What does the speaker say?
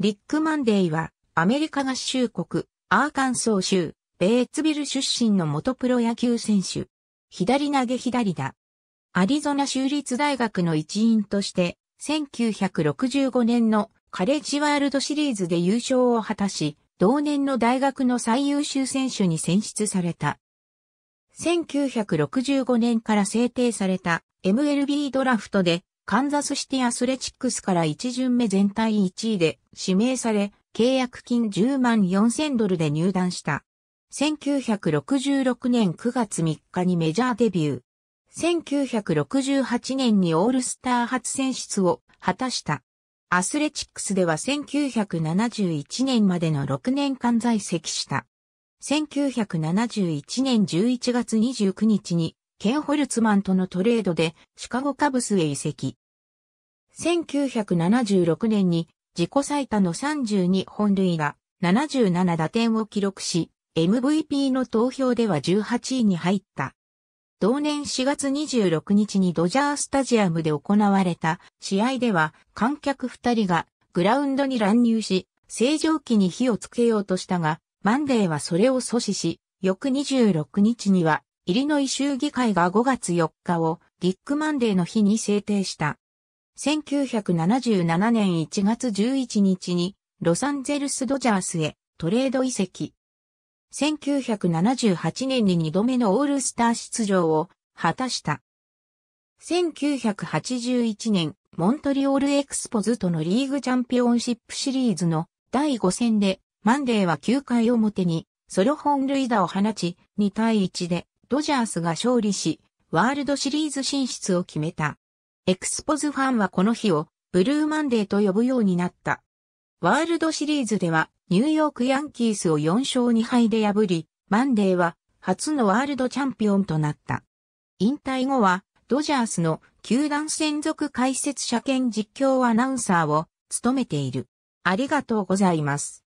リック・マンデイは、アメリカ合衆国、アーカンソー州、ベーツビル出身の元プロ野球選手。左投げ左打。アリゾナ州立大学の一員として、1965年のカレッジワールドシリーズで優勝を果たし、同年の大学の最優秀選手に選出された。1965年から制定された MLB ドラフトでカンザスシティアスレチックスから1巡目全体1位で指名され、契約金10万4000ドルで入団した。1966年9月3日にメジャーデビュー。1968年にオールスター初選出を果たした。アスレチックスでは1971年までの6年間在籍した。1971年11月29日にケン・ホルツマンとのトレードでシカゴカブスへ移籍。1976年に自己最多の32本塁打、77打点を記録し、MVP の投票では18位に入った。同年4月26日にドジャースタジアムで行われた試合では観客2人がグラウンドに乱入し、正常期に火をつけようとしたが、マンデーはそれを阻止し、翌26日にはイリノイ州議会が5月4日をリックマンデーの日に制定した。1977年1月11日にロサンゼルスドジャースへトレード移籍。1978年に2度目のオールスター出場を果たした。1981年、モントリオールエクスポズとのリーグチャンピオンシップシリーズの第5戦で、マンデーは9回表にソロ本塁打を放ち、2対1でドジャースが勝利し、ワールドシリーズ進出を決めた。エクスポズファンはこの日をブルーマンデーと呼ぶようになった。ワールドシリーズではニューヨークヤンキースを4勝2敗で破り、マンデーは初のワールドチャンピオンとなった。引退後はドジャースの球団専属解説者兼実況アナウンサーを務めている。ありがとうございます。